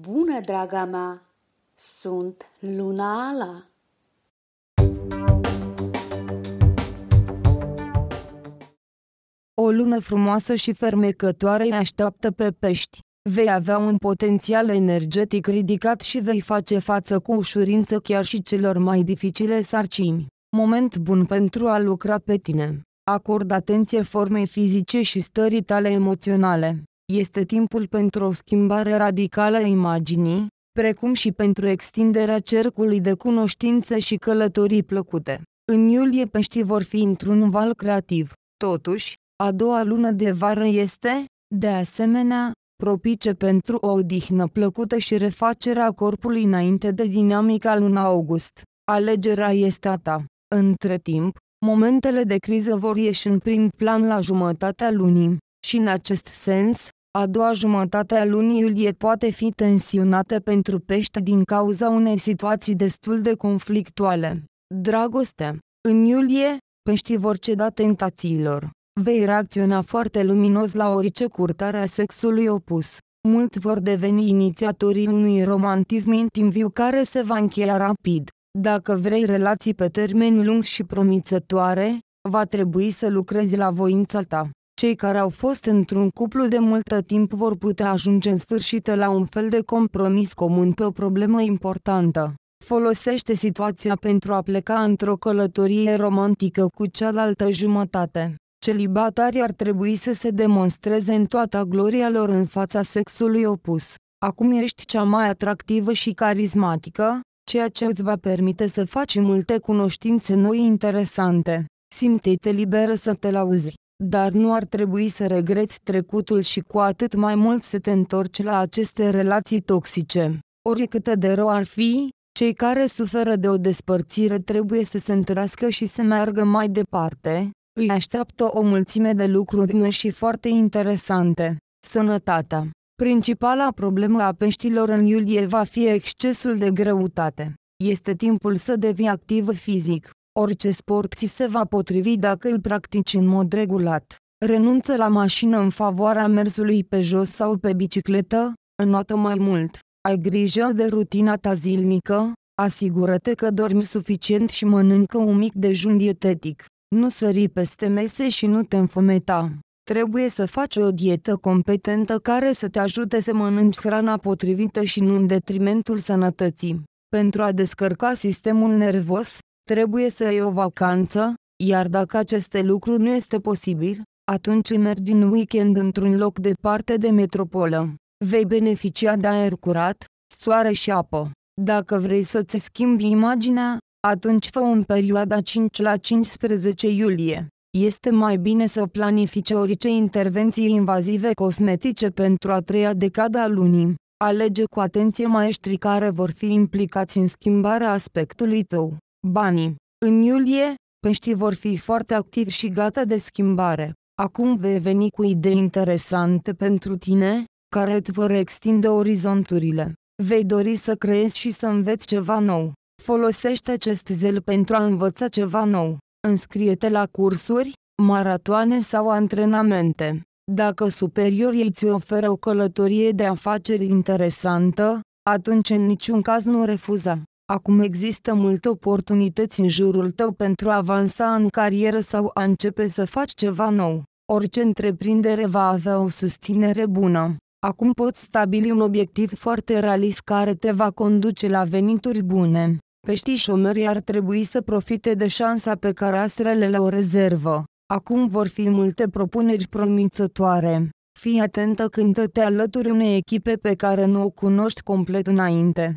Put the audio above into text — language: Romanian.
Bună, draga mea! Sunt Luna Ala! O lună frumoasă și fermecătoare ne așteaptă pe pești. Vei avea un potențial energetic ridicat și vei face față cu ușurință chiar și celor mai dificile sarcini. Moment bun pentru a lucra pe tine. Acord atenție formei fizice și stării tale emoționale. Este timpul pentru o schimbare radicală a imaginii, precum și pentru extinderea cercului de cunoștințe și călătorii plăcute. În iulie peștii vor fi într-un val creativ. Totuși, a doua lună de vară este, de asemenea, propice pentru o odihnă plăcută și refacerea corpului înainte de dinamica luna august. Alegerea este a ta. Între timp, momentele de criză vor ieși în prim plan la jumătatea lunii, și în acest sens, a doua jumătate a lunii iulie poate fi tensionată pentru pește din cauza unei situații destul de conflictuale. Dragoste. În iulie, peștii vor ceda tentațiilor. Vei reacționa foarte luminos la orice curtare a sexului opus. Mulți vor deveni inițiatorii unui romantism intim viu care se va încheia rapid. Dacă vrei relații pe termen lung și promițătoare, va trebui să lucrezi la voința ta. Cei care au fost într-un cuplu de multă timp vor putea ajunge în sfârșit la un fel de compromis comun pe o problemă importantă. Folosește situația pentru a pleca într-o călătorie romantică cu cealaltă jumătate. Celibatarii ar trebui să se demonstreze în toată gloria lor în fața sexului opus. Acum ești cea mai atractivă și carismatică, ceea ce îți va permite să faci multe cunoștințe noi interesante. Simte-te liberă să te lauzi dar nu ar trebui să regreți trecutul și cu atât mai mult să te întorci la aceste relații toxice. Oricât de rău ar fi, cei care suferă de o despărțire trebuie să se întrească și să meargă mai departe. Îi așteaptă o mulțime de lucruri și foarte interesante. Sănătatea. Principala problemă a peștilor în iulie va fi excesul de greutate. Este timpul să devii activ fizic. Orice sport ți se va potrivi dacă îl practici în mod regulat. Renunță la mașină în favoarea mersului pe jos sau pe bicicletă, înotă mai mult. Ai grijă de rutina ta zilnică, asigură-te că dormi suficient și mănâncă un mic dejun dietetic. Nu sări peste mese și nu te înfometa. Trebuie să faci o dietă competentă care să te ajute să mănânci hrana potrivită și nu în detrimentul sănătății. Pentru a descărca sistemul nervos, Trebuie să ai o vacanță, iar dacă aceste lucru nu este posibil, atunci mergi în weekend într-un loc departe de metropolă. Vei beneficia de aer curat, soare și apă. Dacă vrei să-ți schimbi imaginea, atunci fă în perioada 5 la 15 iulie. Este mai bine să planifice orice intervenții invazive cosmetice pentru a treia decada a lunii. Alege cu atenție maestrii care vor fi implicați în schimbarea aspectului tău. Banii. În iulie, peștii vor fi foarte activi și gata de schimbare. Acum vei veni cu idei interesante pentru tine, care îți vor extinde orizonturile. Vei dori să creezi și să înveți ceva nou. Folosește acest zel pentru a învăța ceva nou. Înscrie-te la cursuri, maratoane sau antrenamente. Dacă superiorii îți oferă o călătorie de afaceri interesantă, atunci în niciun caz nu refuza. Acum există multe oportunități în jurul tău pentru a avansa în carieră sau a începe să faci ceva nou. Orice întreprindere va avea o susținere bună. Acum poți stabili un obiectiv foarte realist care te va conduce la venituri bune. Peștii șomerii ar trebui să profite de șansa pe care astrele le o rezervă. Acum vor fi multe propuneri promițătoare. Fii atentă când te alături unei echipe pe care nu o cunoști complet înainte.